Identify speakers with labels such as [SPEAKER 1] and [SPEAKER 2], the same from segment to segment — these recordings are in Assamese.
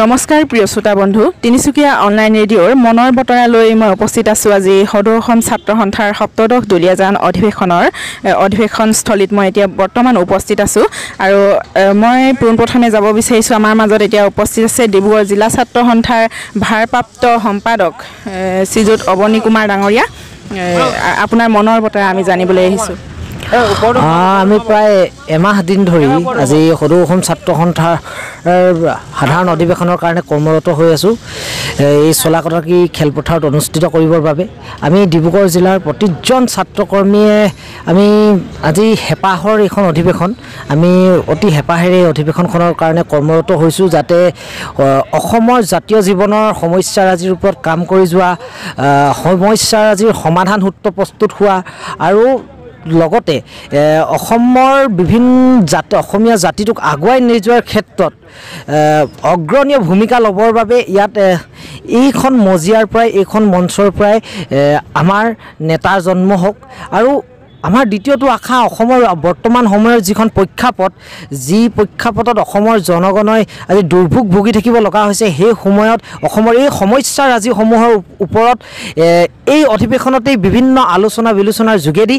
[SPEAKER 1] নমস্কাৰ প্ৰিয় শ্ৰোতা বন্ধু তিনিচুকীয়া অনলাইন ৰেডিঅ'ৰ মনৰ বতৰালৈ মই উপস্থিত আছোঁ আজি সদৌ অসম ছাত্ৰ সন্থাৰ সপ্তদশ দুলীয়াজান অধিৱেশনৰ অধিৱেশনস্থলীত মই এতিয়া বৰ্তমান উপস্থিত আছোঁ আৰু মই পোনপ্ৰথমে যাব বিচাৰিছোঁ আমাৰ মাজত এতিয়া উপস্থিত আছে ডিব্ৰুগড় জিলা ছাত্ৰ সন্থাৰ ভাৰপ্ৰাপ্ত সম্পাদক শ্ৰীযুত অৱনী কুমাৰ ডাঙৰীয়া আপোনাৰ মনৰ বতৰা আমি জানিবলৈ আহিছোঁ
[SPEAKER 2] আমি প্ৰায় এমাহ দিন ধৰি আজি সদৌ অসম ছাত্ৰ সন্থাৰ সাধাৰণ অধিৱেশনৰ কাৰণে কৰ্মৰত হৈ আছোঁ এই চলা কটাকী খেলপথাৰত অনুষ্ঠিত কৰিবৰ বাবে আমি ডিব্ৰুগড় জিলাৰ প্ৰতিজন ছাত্ৰ কৰ্মীয়ে আমি আজি হেঁপাহৰ এইখন অধিৱেশন আমি অতি হেঁপাহেৰে এই অধিৱেশনখনৰ কাৰণে কৰ্মৰত হৈছোঁ যাতে অসমৰ জাতীয় জীৱনৰ সমস্যাৰাজিৰ ওপৰত কাম কৰি যোৱা সমস্যাৰাজিৰ সমাধান সূত্ৰ প্ৰস্তুত হোৱা আৰু লগতে অসমৰ বিভিন্ন জাতি অসমীয়া জাতিটোক আগুৱাই নি যোৱাৰ ক্ষেত্ৰত অগ্ৰণীয় ভূমিকা ল'বৰ বাবে ইয়াত এইখন মজিয়াৰ পৰাই এইখন মঞ্চৰ পৰাই আমাৰ নেতাৰ জন্ম হওক আৰু আমাৰ দ্বিতীয়টো আশা অসমৰ বৰ্তমান সময়ৰ যিখন প্ৰেক্ষাপট যি প্ৰেক্ষাপটত অসমৰ জনগণই আজি দুৰ্ভোগ ভুগি থাকিব লগা হৈছে সেই সময়ত অসমৰ এই সমস্যা ৰাজিসমূহৰ ওপৰত এই অধিৱেশনতেই বিভিন্ন আলোচনা বিলোচনাৰ যোগেদি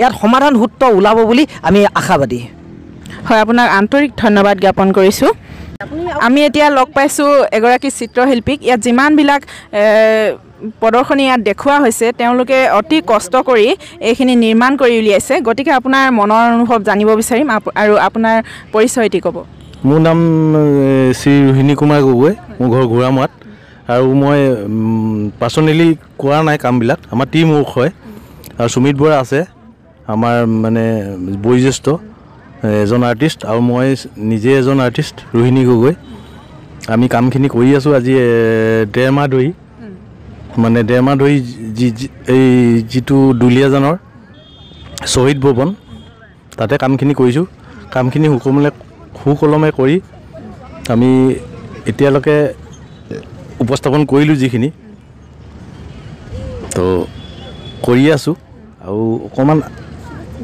[SPEAKER 2] ইয়াত সমাধান সূত্ৰ ওলাব বুলি আমি আশাবাদী
[SPEAKER 1] হয় আপোনাক আন্তৰিক ধন্যবাদ জ্ঞাপন কৰিছোঁ আমি এতিয়া লগ পাইছোঁ এগৰাকী চিত্ৰশিল্পীক ইয়াত যিমানবিলাক প্ৰদৰ্শনী ইয়াত দেখুওৱা হৈছে তেওঁলোকে অতি কষ্ট কৰি এইখিনি নিৰ্মাণ কৰি উলিয়াইছে গতিকে আপোনাৰ মনৰ অনুভৱ জানিব বিচাৰিম আৰু আপোনাৰ পৰিচয়টি ক'ব
[SPEAKER 3] মোৰ নাম শ্ৰী ৰোহিণী কুমাৰ গগৈ মোৰ ঘৰ ঘোঁৰামৰাত আৰু মই পাচনিলি কৰা নাই কামবিলাক আমাৰ টিম ওখ হয় আৰু সুমিত বৰা আছে আমাৰ মানে বয়োজ্যেষ্ঠ
[SPEAKER 4] এজন আৰ্টিষ্ট আৰু মই নিজে এজন আৰ্টিষ্ট ৰোহিণী গগৈ আমি কামখিনি কৰি আছোঁ আজি ডেৰমাহ ধৰি মানে ডেৰমাহ ধৰি যি এই যিটো দুলীয়াজানৰ শ্বহীদ ভৱন তাতে কামখিনি কৰিছোঁ কামখিনি সুকলমে সুকলমে কৰি আমি এতিয়ালৈকে উপস্থাপন কৰিলোঁ যিখিনি তো কৰি আছোঁ আৰু অকণমান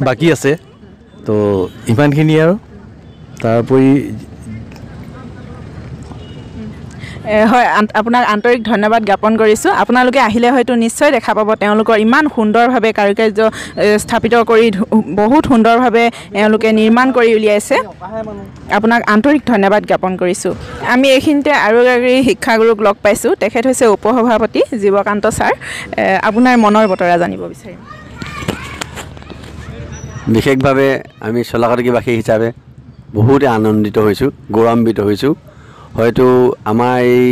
[SPEAKER 4] বাকী আছে তো ইমানখিনি আৰু তাৰোপৰি
[SPEAKER 1] হয় আপোনাক আন্তৰিক ধন্যবাদ জ্ঞাপন কৰিছোঁ আপোনালোকে আহিলে হয়তো নিশ্চয় দেখা পাব তেওঁলোকৰ ইমান সুন্দৰভাৱে কাৰুকাৰ্য স্থাপিত কৰি বহুত সুন্দৰভাৱে এওঁলোকে নিৰ্মাণ কৰি উলিয়াইছে আপোনাক আন্তৰিক ধন্যবাদ জ্ঞাপন কৰিছোঁ আমি এইখিনিতে আৰু এগৰাকী শিক্ষাগুৰুক লগ পাইছোঁ তেখেত হৈছে উপসভাপতি জীৱকান্ত ছাৰ আপোনাৰ মনৰ বতৰা জানিব বিচাৰিম
[SPEAKER 4] বিশেষভাৱে আমি চলাকাৰীবাসী হিচাপে বহুতে আনন্দিত হৈছোঁ গৌৰৱান্বিত হৈছোঁ হয়তো আমাৰ এই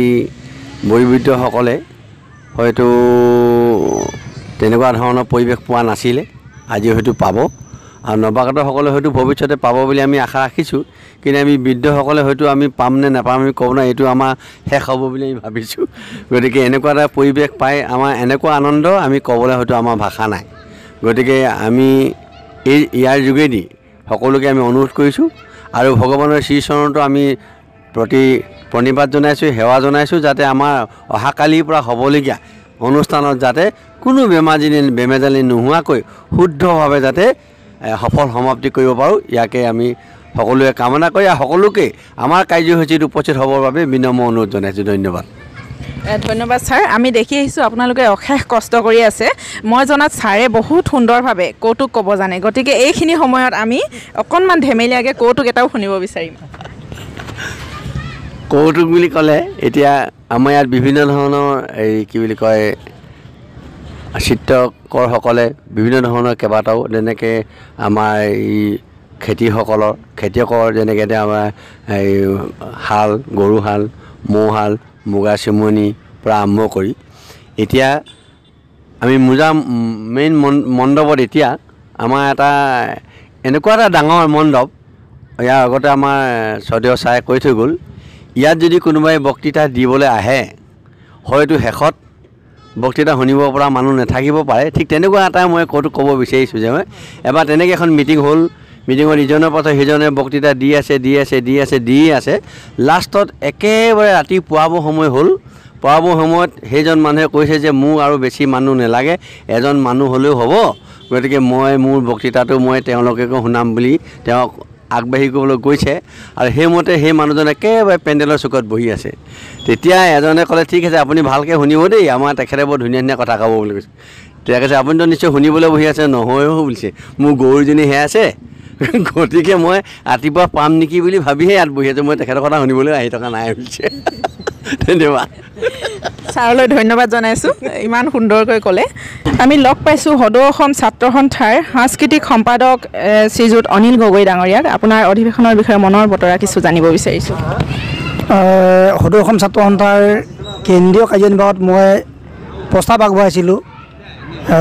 [SPEAKER 4] বয়বৃদ্ধসকলে হয়তো তেনেকুৱা ধৰণৰ পৰিৱেশ পোৱা নাছিলে আজি হয়তো পাব আৰু নৱাগতসকলে হয়তো ভৱিষ্যতে পাব বুলি আমি আশা ৰাখিছোঁ কিন্তু আমি বৃদ্ধসকলে হয়তো আমি পাম নে নাপাম আমি কওঁ নাই এইটো আমাৰ শেষ হ'ব বুলি আমি ভাবিছোঁ গতিকে এনেকুৱা এটা পৰিৱেশ পাই আমাৰ এনেকুৱা আনন্দ আমি ক'বলৈ হয়তো আমাৰ ভাষা নাই গতিকে আমি এই ইয়াৰ যোগেদি সকলোকে আমি অনুৰোধ কৰিছোঁ আৰু ভগৱানৰ শ্ৰীচৰণটো আমি প্ৰতি প্ৰণিপাত জনাইছোঁ সেৱা জনাইছোঁ যাতে আমাৰ অহাকালিৰ পৰা হ'বলগীয়া অনুষ্ঠানত যাতে কোনো বেমাৰজনী বেমেজালি নোহোৱাকৈ শুদ্ধভাৱে যাতে সফল সমাপ্তি কৰিব পাৰোঁ ইয়াকে আমি সকলোৱে কামনা কৰি আৰু সকলোকে আমাৰ কাৰ্যসূচীত উপস্থিত হ'বৰ বাবে বিনম্ৰ অনুৰোধ জনাইছোঁ ধন্যবাদ
[SPEAKER 1] ধন্যবাদ ছাৰ আমি দেখি আহিছোঁ আপোনালোকে অশেষ কষ্ট কৰি আছে মই জনাত ছাৰে বহুত সুন্দৰভাৱে কৌতুক ক'ব জানে গতিকে এইখিনি সময়ত আমি অকণমান ধেমেলীয়াকৈ কৌতুক এটাও শুনিব বিচাৰিম
[SPEAKER 4] কৌতুক বুলি ক'লে এতিয়া আমাৰ ইয়াত বিভিন্ন ধৰণৰ এই কি বুলি কয় চিত্ৰকৰসকলে বিভিন্ন ধৰণৰ কেইবাটাও যেনেকৈ আমাৰ এই খেতিসকলৰ খেতিয়কৰ যেনেকৈ এতিয়া আমাৰ এই হাল গৰুহাল মৌহাল মুগা চেমনি পৰা আৰম্ভ কৰি এতিয়া আমি মোজা মেইন মণ্ডপত এতিয়া আমাৰ এটা এনেকুৱা এটা ডাঙৰ মণ্ডপ ইয়াৰ আগতে আমাৰ স্বদেউ ছাৰে কৈ থৈ গ'ল ইয়াত যদি কোনোবাই বক্তৃতা দিবলৈ আহে হয়তো শেষত বক্তৃতা শুনিব পৰা মানুহ নাথাকিব পাৰে ঠিক তেনেকুৱা এটা মই ক'তো ক'ব বিচাৰিছোঁ যে এবাৰ তেনেকৈ এখন মিটিং হ'ল মিটিঙত ইজনৰ পাছত সিজনে বক্তৃতা দি আছে দি আছে দি আছে দি আছে লাষ্টত একেবাৰে ৰাতি পোৱাবৰ সময় হ'ল পোৱাবৰ সময়ত সেইজন মানুহে কৈছে যে মোৰ আৰু বেছি মানুহ নেলাগে এজন মানুহ হ'লেও হ'ব গতিকে মই মোৰ বক্তৃতাটো মই তেওঁলোকে শুনাম বুলি তেওঁক আগবাঢ়ি গ'বলৈ গৈছে আৰু সেইমতে সেই মানুহজন একেবাৰে পেণ্ডেলৰ চুকত বহি আছে তেতিয়া এজনে ক'লে ঠিক আছে আপুনি ভালকৈ শুনিব দেই আমাৰ তেখেতে বৰ ধুনীয়া ধুনীয়া কথা ক'ব বুলি কৈছে তেতিয়া কৈছে আপুনিতো নিশ্চয় শুনিবলৈ বহি আছে নহয় বুলিছে মোৰ গৰুজনী সেয়া আছে গতিকে মই ৰাতিপুৱা পাম নেকি বুলি ভাবিহে ইয়াত বহি আছোঁ মই তেখেতৰ কথা শুনিবলৈ আহি থকা নাই বুলি ধন্যবাদ
[SPEAKER 1] ছাৰলৈ ধন্যবাদ জনাইছোঁ ইমান সুন্দৰকৈ ক'লে আমি লগ পাইছোঁ সদৌ অসম ছাত্ৰ সন্থাৰ সাংস্কৃতিক সম্পাদক শ্ৰীযুত অনিল গগৈ ডাঙৰীয়াক আপোনাৰ অধিৱেশনৰ বিষয়ে মনৰ বতৰা কিছু জানিব বিচাৰিছোঁ
[SPEAKER 5] সদৌ অসম ছাত্ৰ সন্থাৰ কেন্দ্ৰীয় কাৰ্যনিৰ্বাহত মই প্ৰস্তাৱ আগবঢ়াইছিলোঁ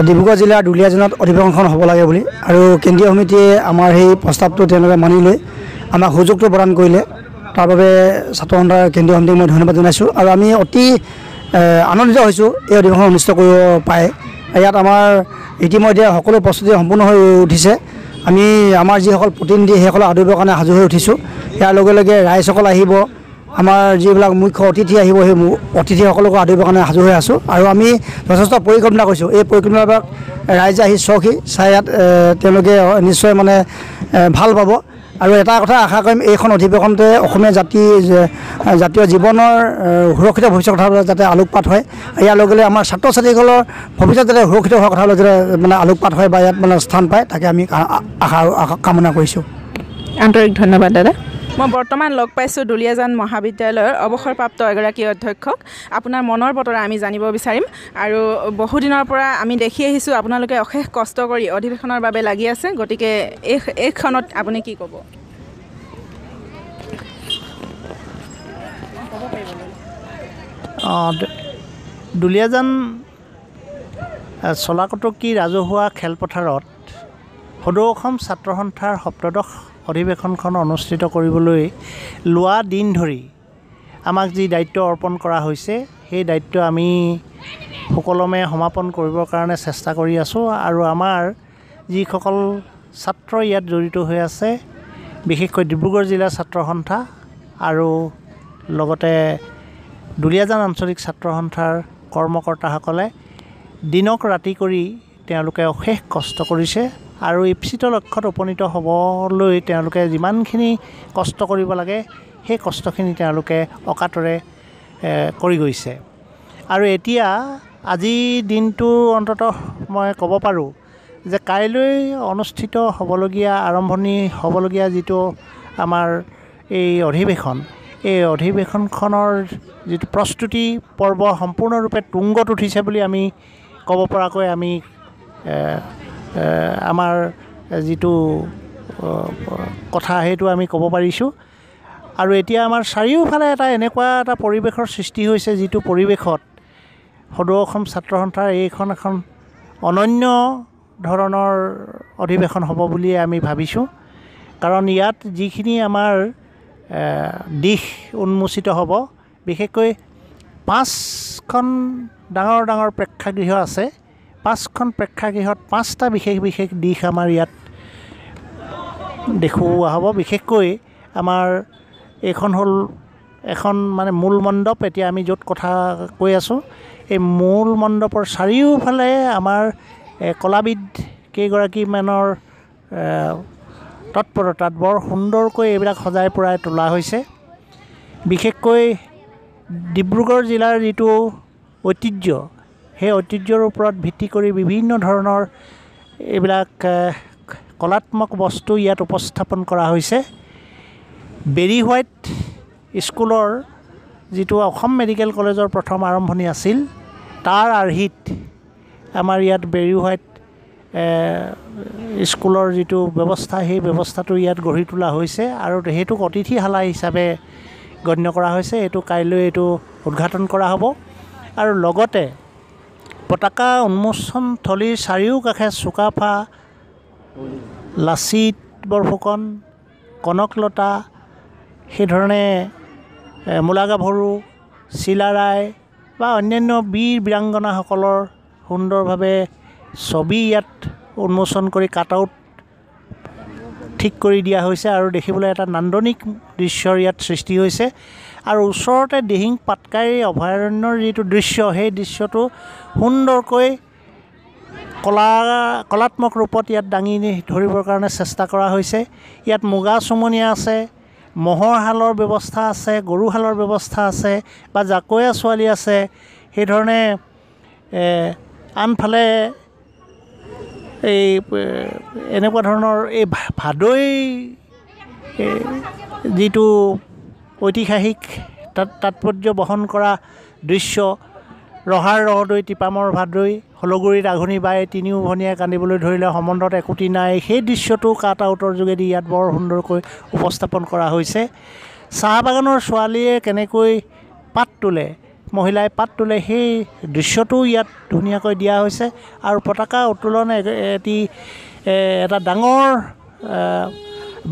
[SPEAKER 5] ডিব্ৰুগড় জিলাৰ দুলীয়া জনাত অধিৱেশনখন হ'ব লাগে বুলি আৰু কেন্দ্ৰীয় সমিতিয়ে আমাৰ সেই প্ৰস্তাৱটো তেওঁলোকে মানি লৈ আমাক সুযোগটো প্ৰদান কৰিলে তাৰ বাবে ছাত্ৰ সন্থাৰ কেন্দ্ৰীয় সমিতিক মই ধন্যবাদ জনাইছোঁ আৰু আমি অতি আনন্দিত হৈছোঁ এই অধিৱেশন অনুষ্ঠিত কৰিব পাৰে ইয়াত আমাৰ ইতিমধ্যে সকলো প্ৰস্তুতি সম্পূৰ্ণ হৈ উঠিছে আমি আমাৰ যিসকল প্ৰতিনিধি সেইসকলক আদৰিবৰ কাৰণে সাজু হৈ উঠিছোঁ ইয়াৰ লগে লগে ৰাইজসকল আহিব আমাৰ যিবিলাক মুখ্য অতিথি আহিব সেই অতিথিসকলকো আদৰিবৰ কাৰণে সাজু হৈ আছোঁ আৰু আমি যথেষ্ট পৰিকল্পনা কৰিছোঁ এই পৰিকল্পনাবিলাক ৰাইজে আহি চখি চাই ইয়াত তেওঁলোকে নিশ্চয় মানে ভাল পাব আৰু এটা কথা আশা কৰিম এইখন অধিৱেশনতে অসমীয়া জাতি জাতীয় জীৱনৰ সুৰক্ষিত ভৱিষ্যতৰ কথা যাতে আলোকপাত হয় ইয়াৰ লগে লগে আমাৰ ছাত্ৰ ছাত্ৰীসকলৰ ভৱিষ্যত যাতে সুৰক্ষিত হোৱাৰ কথা যাতে মানে আলোকপাত হয় বা ইয়াত মানে স্থান পায় তাকে আমি আশা কামনা কৰিছোঁ
[SPEAKER 1] আন্তৰিক ধন্যবাদ দাদা মই বৰ্তমান লগ পাইছোঁ দুলীয়াজান মহাবিদ্যালয়ৰ অৱসৰপ্ৰাপ্ত এগৰাকী অধ্যক্ষক আপোনাৰ মনৰ বতৰা আমি জানিব বিচাৰিম আৰু বহুদিনৰ পৰা আমি দেখি আহিছোঁ আপোনালোকে অশেষ কষ্ট কৰি অধিৱেশনৰ বাবে লাগি আছে গতিকে এই এইখনত আপুনি কি ক'ব
[SPEAKER 3] দুলীয়াজান চলাকটকী ৰাজহুৱা খেলপথাৰত সদৌ অসম ছাত্ৰ সন্থাৰ সপ্তদশ অধিৱেশনখন অনুষ্ঠিত কৰিবলৈ লোৱা দিন ধৰি আমাক যি দায়িত্ব অৰ্পণ কৰা হৈছে সেই দায়িত্ব আমি সুকলমে সমাপন কৰিবৰ কাৰণে চেষ্টা কৰি আছোঁ আৰু আমাৰ যিসকল ছাত্ৰ ইয়াত জড়িত হৈ আছে বিশেষকৈ ডিব্ৰুগড় জিলাৰ ছাত্ৰ সন্থা আৰু লগতে দুলীয়াজান আঞ্চলিক ছাত্ৰ সন্থাৰ কৰ্মকৰ্তাসকলে দিনক ৰাতি কৰি তেওঁলোকে অশেষ কষ্ট কৰিছে আৰু ইপ্সিত লক্ষ্যত উপনীত হ'বলৈ তেওঁলোকে যিমানখিনি কষ্ট কৰিব লাগে সেই কষ্টখিনি তেওঁলোকে অকাতৰে কৰি গৈছে আৰু এতিয়া আজি দিনটো অন্তত মই ক'ব পাৰোঁ যে কাইলৈ অনুষ্ঠিত হ'বলগীয়া আৰম্ভণি হ'বলগীয়া যিটো আমাৰ এই অধিৱেশন এই অধিৱেশনখনৰ যিটো প্ৰস্তুতি পৰ্ব সম্পূৰ্ণৰূপে তুংগত উঠিছে বুলি আমি ক'ব পৰাকৈ আমি আমাৰ যিটো কথা সেইটো আমি ক'ব পাৰিছোঁ আৰু এতিয়া আমাৰ চাৰিওফালে এটা এনেকুৱা এটা পৰিৱেশৰ সৃষ্টি হৈছে যিটো পৰিৱেশত সদৌ অসম ছাত্ৰ সন্থাৰ এইখন এখন অনন্য ধৰণৰ অধিৱেশন হ'ব বুলিয়ে আমি ভাবিছোঁ কাৰণ ইয়াত যিখিনি আমাৰ দিশ উন্মোচিত হ'ব বিশেষকৈ পাঁচখন ডাঙৰ ডাঙৰ প্ৰেক্ষাগৃহ আছে পাঁচখন প্ৰেক্ষাগৃহত পাঁচটা বিশেষ বিশেষ দিশ আমাৰ ইয়াত দেখুওৱা হ'ব বিশেষকৈ আমাৰ এইখন হ'ল এখন মানে মূল মণ্ডপ এতিয়া আমি য'ত কথা কৈ আছোঁ এই মূল মণ্ডপৰ চাৰিওফালে আমাৰ কলাবিদ কেইগৰাকীমানৰ তৎপৰতাত বৰ সুন্দৰকৈ এইবিলাক সজাই পৰাই তোলা হৈছে বিশেষকৈ ডিব্ৰুগড় জিলাৰ যিটো ঐতিহ্য সেই ঐতিহ্যৰ ওপৰত ভিত্তি কৰি বিভিন্ন ধৰণৰ এইবিলাক কলাত্মক বস্তু ইয়াত উপস্থাপন কৰা হৈছে বেৰী হোৱাইট স্কুলৰ যিটো অসম মেডিকেল কলেজৰ প্ৰথম আৰম্ভণি আছিল তাৰ আৰ্হিত আমাৰ ইয়াত বেৰী হোৱাইট স্কুলৰ যিটো ব্যৱস্থা সেই ব্যৱস্থাটো ইয়াত গঢ়ি তোলা হৈছে আৰু সেইটোক অতিথিশালা হিচাপে গণ্য কৰা হৈছে এইটো কাইলৈ এইটো উদঘাটন কৰা হ'ব আৰু লগতে পতাকা উন্মোচন থলীৰ চাৰিওকাষে চুকাফা লাচিত বৰফুকন কনকলতা সেইধৰণে মূলা গাভৰু চিলাৰায় বা অন্যান্য বীৰ বীৰাংগনাসকলৰ সুন্দৰভাৱে ছবি ইয়াত উন্মোচন কৰি কাট আউট ঠিক কৰি দিয়া হৈছে আৰু দেখিবলৈ এটা নান্দনিক দৃশ্যৰ ইয়াত সৃষ্টি হৈছে আৰু ওচৰতে দিহিং পাটকাৰী অভয়াৰণ্যৰ যিটো দৃশ্য সেই দৃশ্যটো সুন্দৰকৈ কলা কলাত্মক ৰূপত ইয়াত দাঙি ধৰিবৰ কাৰণে চেষ্টা কৰা হৈছে ইয়াত মুগা চুমনীয়া আছে মহৰ হালৰ ব্যৱস্থা আছে গৰুহালৰ ব্যৱস্থা আছে বা জাকৈয়া ছোৱালী আছে সেইধৰণে আনফালে এই এনেকুৱা ধৰণৰ এই ভাদৈ যিটো ঐতিহাসিক তাত তাৎপৰ্য বহন কৰা দৃশ্য ৰহাৰ ৰহদৈ টিপামৰ ভাদৈ হলগুৰিত আঘুনি বাই তিনিও ভনীয়াই কান্দিবলৈ ধৰিলে সম্বন্ধত একোটি নাই সেই দৃশ্যটো কাট আউটৰ যোগেদি ইয়াত বৰ সুন্দৰকৈ উপস্থাপন কৰা হৈছে চাহ বাগানৰ ছোৱালীয়ে কেনেকৈ পাত তোলে মহিলাই পাত তোলে সেই দৃশ্যটোও ইয়াত ধুনীয়াকৈ দিয়া হৈছে আৰু পতাকা উত্তোলন এটি এটা ডাঙৰ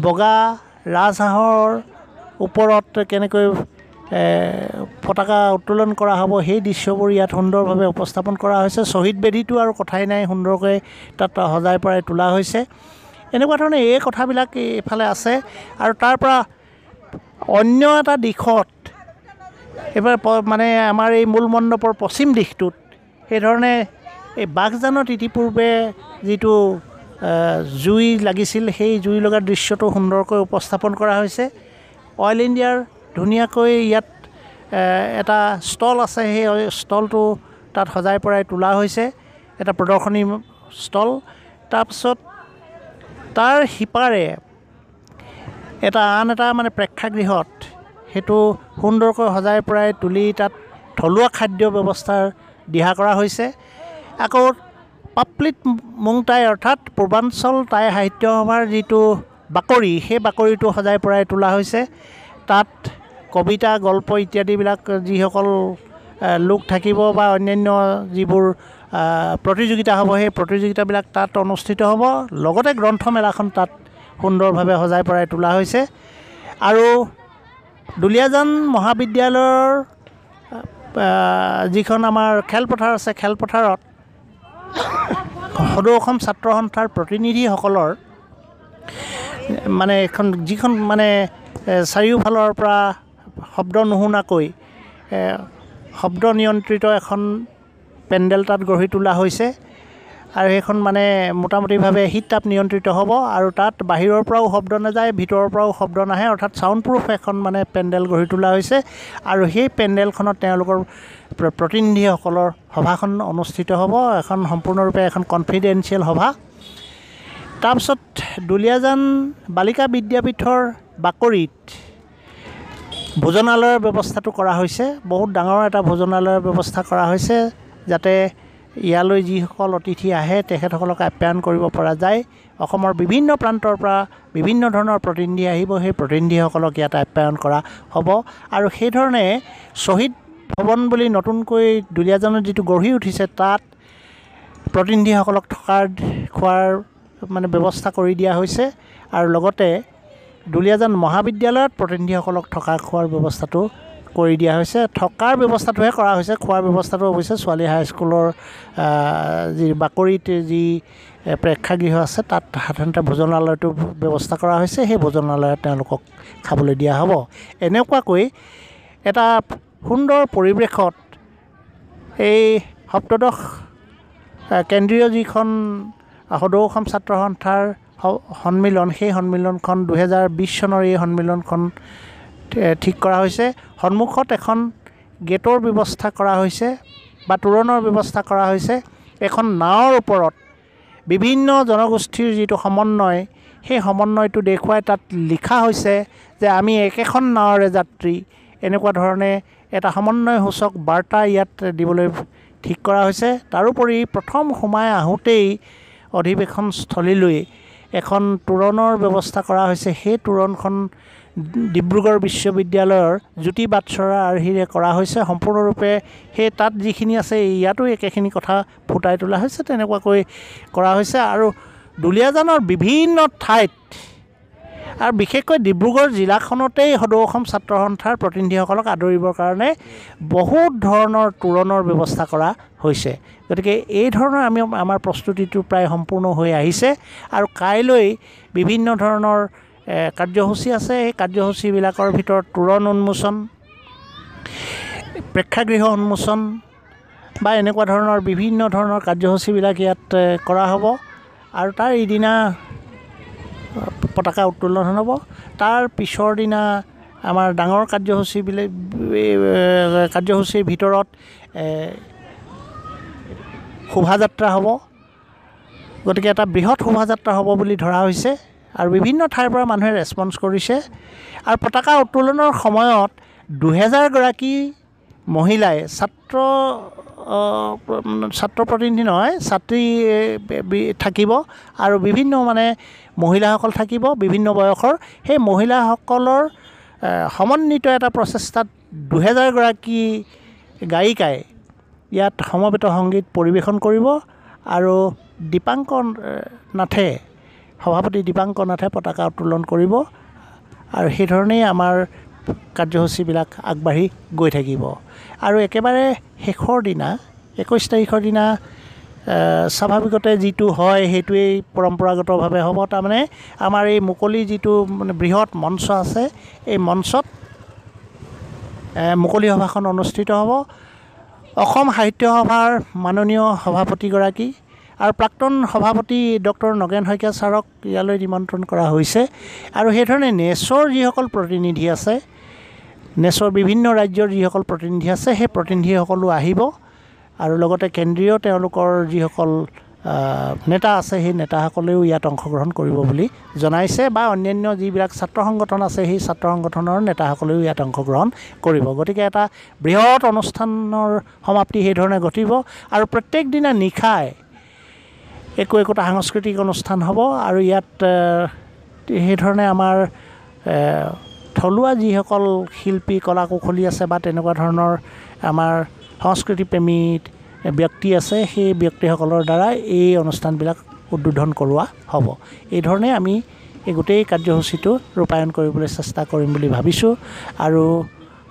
[SPEAKER 3] বগা ৰাজহাঁহৰ ওপৰত কেনেকৈ পতাকা উত্তোলন কৰা হ'ব সেই দৃশ্যবোৰ ইয়াত সুন্দৰভাৱে উপস্থাপন কৰা হৈছে শ্বহীদ বেদীটো আৰু কথাই নাই সুন্দৰকৈ তাত সজাই পৰাই তোলা হৈছে এনেকুৱা ধৰণে এই কথাবিলাক এইফালে আছে আৰু তাৰ পৰা অন্য এটা দিশত এইবাৰ মানে আমাৰ এই মূল মণ্ডপৰ পশ্চিম দিশটোত সেইধৰণে এই বাঘজানত ইতিপূৰ্বে যিটো জুই লাগিছিল সেই জুই লগা দৃশ্যটো সুন্দৰকৈ উপস্থাপন কৰা হৈছে অইল ইণ্ডিয়াৰ ধুনীয়াকৈ ইয়াত এটা ষ্টল আছে সেই ষ্টলটো তাত সজাই পৰাই তোলা হৈছে এটা প্ৰদৰ্শনী ষ্টল তাৰপিছত তাৰ সিপাৰে এটা আন এটা মানে প্ৰেক্ষাগৃহত সেইটো সুন্দৰকৈ সজাই পৰাই তুলি তাত থলুৱা খাদ্য ব্যৱস্থাৰ দিহা কৰা হৈছে আকৌ পাপ্লিত মুংটাই অৰ্থাৎ পূৰ্বাঞ্চল টাই সাহিত্য সভাৰ যিটো বাকৰি সেই বাকৰিটো সজাই পৰাই তোলা হৈছে তাত কবিতা গল্প ইত্যাদিবিলাক যিসকল লোক থাকিব বা অন্যান্য যিবোৰ প্ৰতিযোগিতা হ'ব সেই প্ৰতিযোগিতাবিলাক তাত অনুষ্ঠিত হ'ব লগতে গ্ৰন্থমেলাখন তাত সুন্দৰভাৱে সজাই পৰাই তোলা হৈছে আৰু দুলীয়াজান মহাবিদ্যালয়ৰ যিখন আমাৰ খেলপথাৰ আছে খেলপথাৰত সদৌ অসম ছাত্ৰ সন্থাৰ প্ৰতিনিধিসকলৰ মানে এখন যিখন মানে চাৰিওফালৰ পৰা শব্দ নুশুনাকৈ শব্দ নিয়ন্ত্ৰিত এখন পেণ্ডেল তাত গঢ়ি তোলা হৈছে আৰু সেইখন মানে মোটামুটিভাৱে হিট তাপ নিয়ন্ত্ৰিত হ'ব আৰু তাত বাহিৰৰ পৰাও শব্দ নাযায় ভিতৰৰ পৰাও শব্দ নাহে অৰ্থাৎ ছাউণ্ড প্ৰুফ এখন মানে পেণ্ডেল গঢ়ি তোলা হৈছে আৰু সেই পেণ্ডেলখনত তেওঁলোকৰ প্ৰতিনিধিসকলৰ সভাখন অনুষ্ঠিত হ'ব এখন সম্পূৰ্ণৰূপে এখন কনফিডেঞ্চিয়েল সভা তাৰপিছত দুলীয়াজান বালিকা বিদ্যাপীঠৰ বাকৰিত ভোজনালয়ৰ ব্যৱস্থাটো কৰা হৈছে বহুত ডাঙৰ এটা ভোজনালয়ৰ ব্যৱস্থা কৰা হৈছে যাতে ইয়ালৈ যিসকল অতিথি আহে তেখেতসকলক আপ্যায়ন কৰিব পৰা যায় অসমৰ বিভিন্ন প্ৰান্তৰ পৰা বিভিন্ন ধৰণৰ প্ৰতিনিধি আহিব সেই প্ৰতিনিধিসকলক ইয়াত আপ্যায়ন কৰা হ'ব আৰু সেইধৰণে শ্বহীদ ভৱন বুলি নতুনকৈ দুলীয়াজানত যিটো গঢ়ি উঠিছে তাত প্ৰতিনিধিসকলক থকাৰ খোৱাৰ মানে ব্যৱস্থা কৰি দিয়া হৈছে আৰু লগতে দুলীয়াজান মহাবিদ্যালয়ত প্ৰতিনিধিসকলক থকা খোৱাৰ ব্যৱস্থাটো কৰি দিয়া হৈছে থকাৰ ব্যৱস্থাটোহে কৰা হৈছে খোৱাৰ ব্যৱস্থাটো অৱশ্যে ছোৱালী হাইস্কুলৰ যি বাকৰিত যি প্ৰেক্ষাগৃহ আছে তাত সাধাৰণতে ভোজনালয়টো ব্যৱস্থা কৰা হৈছে সেই ভোজনালয়ত তেওঁলোকক খাবলৈ দিয়া হ'ব এনেকুৱাকৈ এটা সুন্দৰ পৰিৱেশত এই সপ্তদশ কেন্দ্ৰীয় যিখন সদৌ অসম ছাত্ৰ সন্থাৰ সন্মিলন সেই সন্মিলনখন দুহেজাৰ বিছ চনৰ এই সন্মিলনখন ঠিক কৰা হৈছে সন্মুখত এখন গেটৰ ব্যৱস্থা কৰা হৈছে বা তোৰণৰ ব্যৱস্থা কৰা হৈছে এখন নাৱৰ ওপৰত বিভিন্ন জনগোষ্ঠীৰ যিটো সমন্বয় সেই সমন্বয়টো দেখুৱাই তাত লিখা হৈছে যে আমি একেখন নাৱৰে যাত্ৰী এনেকুৱা ধৰণে এটা সমন্বয়সূচক বাৰ্তা ইয়াত দিবলৈ ঠিক কৰা হৈছে তাৰোপৰি প্ৰথম সোমাই আহোঁতেই অধিৱেশনস্থলীলৈ এখন তোৰণৰ ব্যৱস্থা কৰা হৈছে সেই তোৰণখন ডিব্ৰুগড় বিশ্ববিদ্যালয়ৰ জ্যোতি বাটচৰা আৰ্হিৰে কৰা হৈছে সম্পূৰ্ণৰূপে সেই তাত যিখিনি আছে ইয়াতো একেখিনি কথা ফুটাই তোলা হৈছে তেনেকুৱাকৈ কৰা হৈছে আৰু দুলীয়াজানৰ বিভিন্ন ঠাইত আৰু বিশেষকৈ ডিব্ৰুগড় জিলাখনতেই সদৌ অসম ছাত্ৰ সন্থাৰ প্ৰতিনিধিসকলক আদৰিবৰ কাৰণে বহুত ধৰণৰ তোৰণৰ ব্যৱস্থা কৰা হৈছে গতিকে এই ধৰণৰ আমি আমাৰ প্ৰস্তুতিটো প্ৰায় সম্পূৰ্ণ হৈ আহিছে আৰু কাইলৈ বিভিন্ন ধৰণৰ কাৰ্যসূচী আছে সেই কাৰ্যসূচীবিলাকৰ ভিতৰত তোৰণ উন্মোচন প্ৰেক্ষাগৃহ উন্মোচন বা এনেকুৱা ধৰণৰ বিভিন্ন ধৰণৰ কাৰ্যসূচীবিলাক ইয়াত কৰা হ'ব আৰু তাৰ ইদিনা পতাকা উত্তোলন হ'ব তাৰ পিছৰ দিনা আমাৰ ডাঙৰ কাৰ্যসূচীবিলাক কাৰ্যসূচীৰ ভিতৰত শোভাযাত্ৰা হ'ব গতিকে এটা বৃহৎ শোভাযাত্ৰা হ'ব বুলি ধৰা হৈছে আৰু বিভিন্ন ঠাইৰ পৰা মানুহে ৰেছপন্স কৰিছে আৰু পতাকা উত্তোলনৰ সময়ত দুহেজাৰগৰাকী মহিলাই ছাত্ৰ ছাত্ৰ প্ৰতিনিধি নহয় ছাত্ৰী থাকিব আৰু বিভিন্ন মানে মহিলাসকল থাকিব বিভিন্ন বয়সৰ সেই মহিলাসকলৰ সমন্বিত এটা প্ৰচেষ্টাত দুহেজাৰগৰাকী গায়িকাই ইয়াত সমবেত সংগীত পৰিৱেশন কৰিব আৰু দীপাংকৰ নাথে সভাপতি দীপাংকৰ নাথে পতাকা উত্তোলন কৰিব আৰু সেইধৰণেই আমাৰ কাৰ্যসূচীবিলাক আগবাঢ়ি গৈ থাকিব আৰু একেবাৰে শেষৰ দিনা একৈছ তাৰিখৰ দিনা স্বাভাৱিকতে যিটো হয় সেইটোৱেই পৰম্পৰাগতভাৱে হ'ব তাৰমানে আমাৰ এই মুকলি যিটো মানে বৃহৎ মঞ্চ আছে এই মঞ্চত মুকলি সভাখন অনুষ্ঠিত হ'ব অসম সাহিত্য সভাৰ মাননীয় সভাপতিগৰাকী আৰু প্ৰাক্তন সভাপতি ডক্টৰ নগেন শইকীয়া ছাৰক ইয়ালৈ নিমন্ত্ৰণ কৰা হৈছে আৰু সেইধৰণে নেচৰ যিসকল প্ৰতিনিধি আছে নেচৰ বিভিন্ন ৰাজ্যৰ যিসকল প্ৰতিনিধি আছে সেই প্ৰতিনিধিসকলো আহিব আৰু লগতে কেন্দ্ৰীয় তেওঁলোকৰ যিসকল নেতা আছে সেই নেতাসকলেও ইয়াত অংশগ্ৰহণ কৰিব বুলি জনাইছে বা অন্যান্য যিবিলাক ছাত্ৰ সংগঠন আছে সেই ছাত্ৰ সংগঠনৰ নেতাসকলেও ইয়াত অংশগ্ৰহণ কৰিব গতিকে এটা বৃহৎ অনুষ্ঠানৰ সমাপ্তি সেইধৰণে ঘটিব আৰু প্ৰত্যেক দিনা নিশাই একো একোটা সাংস্কৃতিক অনুষ্ঠান হ'ব আৰু ইয়াত সেইধৰণে আমাৰ থলুৱা যিসকল শিল্পী কলা কুশলী আছে বা তেনেকুৱা ধৰণৰ আমাৰ সংস্কৃতি প্ৰেমী ব্যক্তি আছে সেই ব্যক্তিসকলৰ দ্বাৰাই এই অনুষ্ঠানবিলাক উদ্বোধন কৰোৱা হ'ব এইধৰণে আমি এই গোটেই কাৰ্যসূচীটো ৰূপায়ণ কৰিবলৈ চেষ্টা কৰিম বুলি ভাবিছোঁ আৰু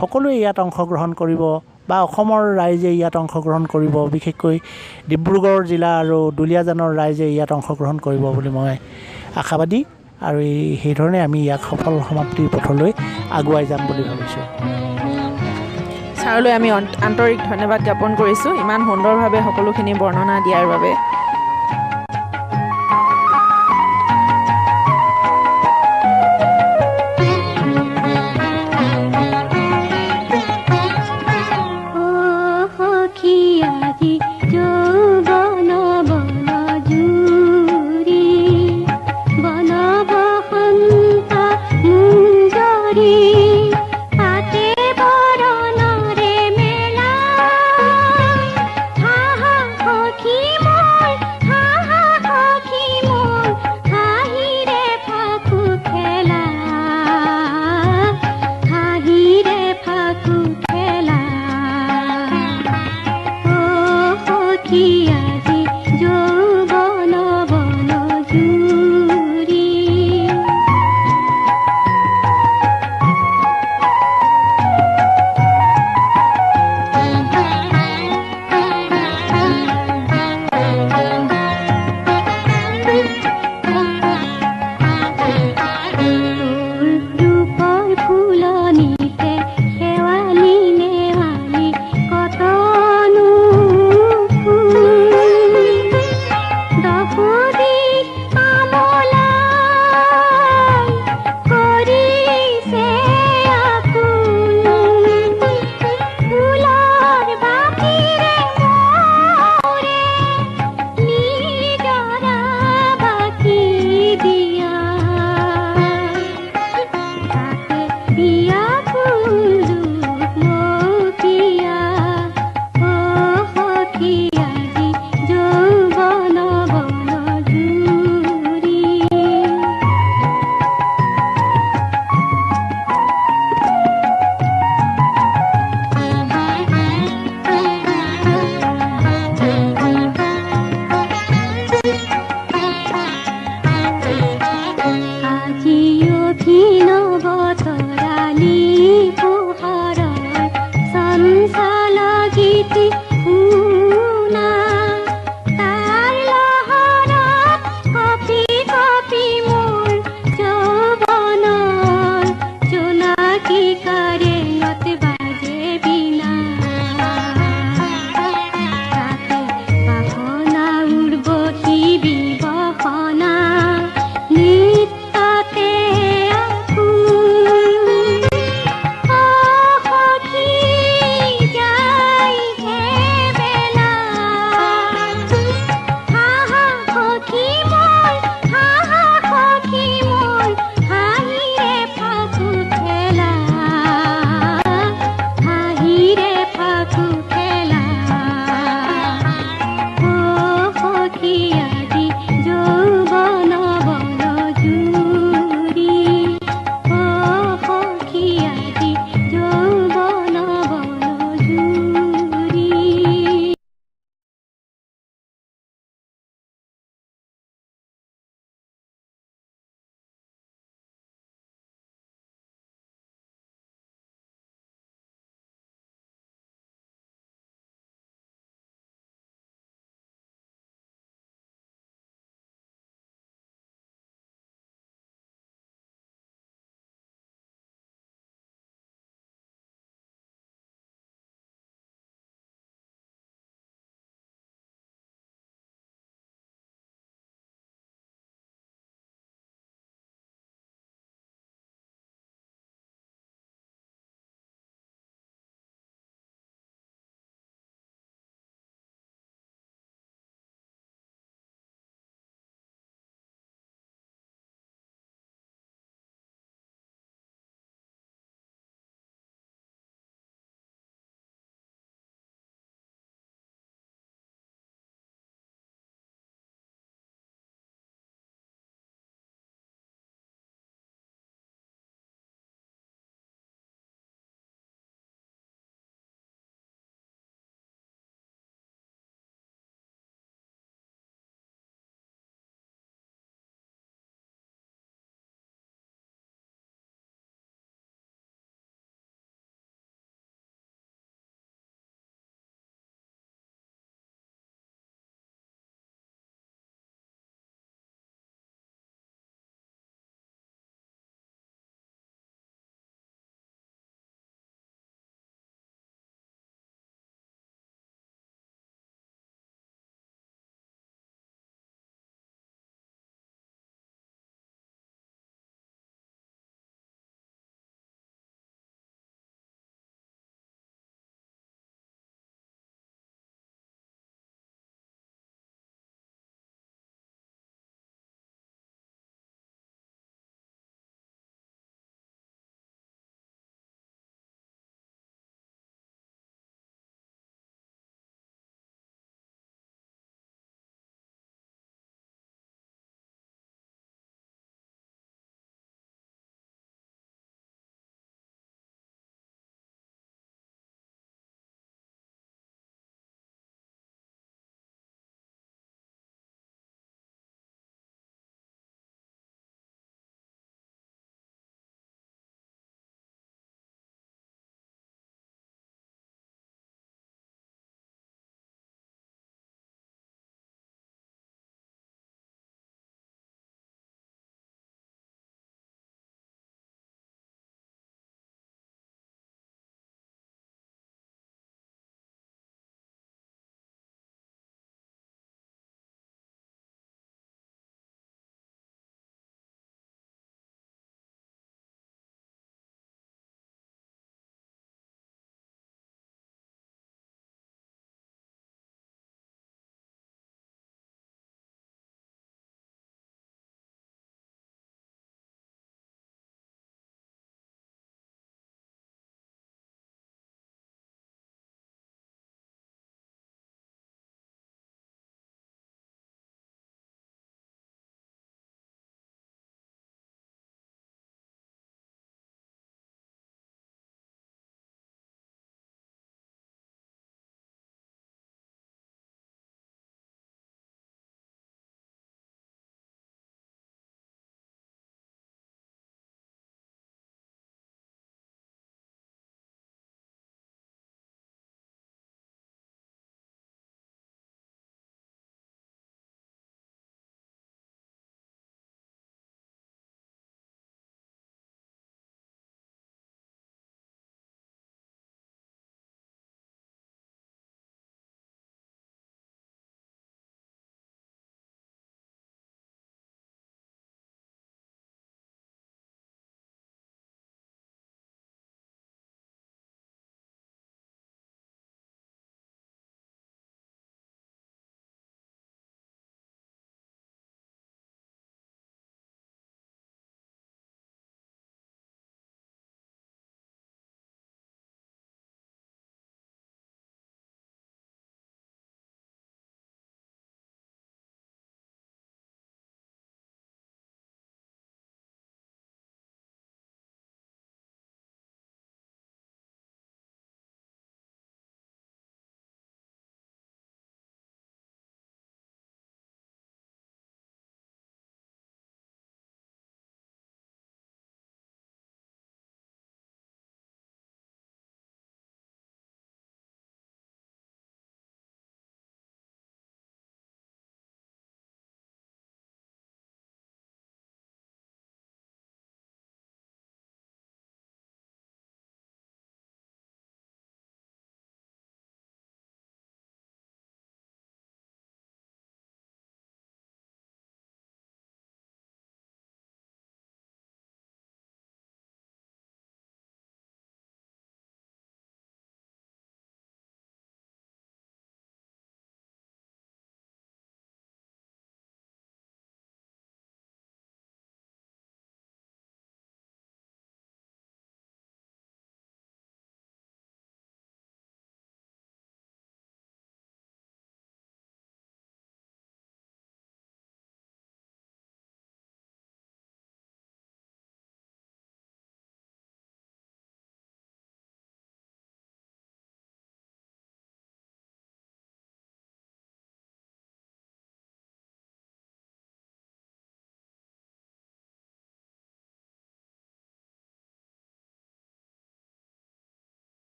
[SPEAKER 3] সকলোৱে ইয়াত অংশগ্ৰহণ কৰিব বা অসমৰ ৰাইজে ইয়াত অংশগ্ৰহণ কৰিব বিশেষকৈ ডিব্ৰুগড় জিলা আৰু দুলীয়াজানৰ ৰাইজে ইয়াত অংশগ্ৰহণ কৰিব বুলি মই আশাবাদী আৰু এই সেইধৰণে আমি ইয়াক সফল সমাপ্তিৰ পথলৈ আগুৱাই যাম বুলি ভাবিছোঁ
[SPEAKER 1] ছাৰলৈ আমি আন্তৰিক ধন্যবাদ জ্ঞাপন কৰিছোঁ ইমান সুন্দৰভাৱে সকলোখিনি বৰ্ণনা দিয়াৰ বাবে